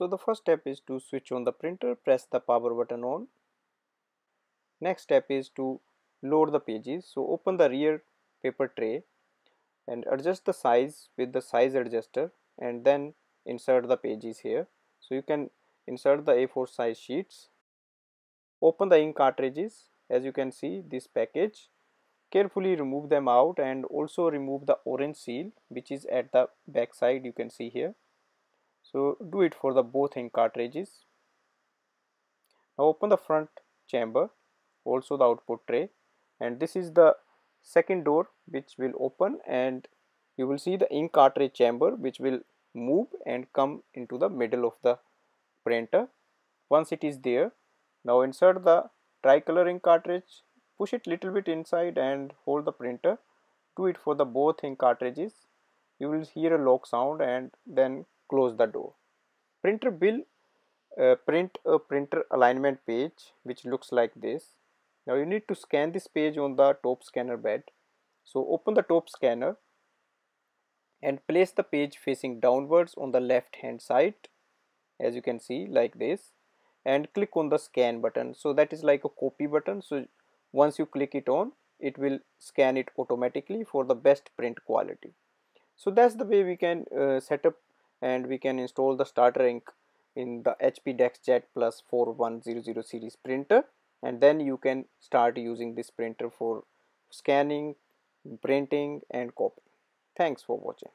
So the first step is to switch on the printer, press the power button on. Next step is to load the pages. So open the rear paper tray and adjust the size with the size adjuster and then insert the pages here. So you can insert the A4 size sheets. Open the ink cartridges as you can see this package. Carefully remove them out and also remove the orange seal which is at the back side you can see here so do it for the both in cartridges now open the front chamber also the output tray and this is the second door which will open and you will see the ink cartridge chamber which will move and come into the middle of the printer once it is there now insert the tricolor ink cartridge push it little bit inside and hold the printer do it for the both ink cartridges you will hear a lock sound and then close the door. Printer will uh, print a printer alignment page which looks like this. Now you need to scan this page on the top scanner bed. So open the top scanner and place the page facing downwards on the left hand side as you can see like this and click on the scan button so that is like a copy button so once you click it on it will scan it automatically for the best print quality so that's the way we can uh, set up and we can install the starter ink in the HP DexJet Plus 4100 series printer and then you can start using this printer for scanning, printing and copying. Thanks for watching.